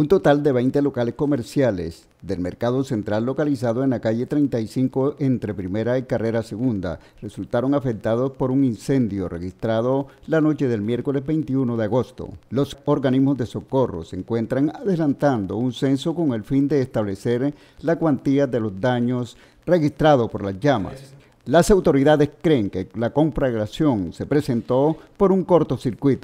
Un total de 20 locales comerciales del mercado central localizado en la calle 35 entre primera y carrera segunda resultaron afectados por un incendio registrado la noche del miércoles 21 de agosto. Los organismos de socorro se encuentran adelantando un censo con el fin de establecer la cuantía de los daños registrados por las llamas. Las autoridades creen que la conflagración se presentó por un cortocircuito.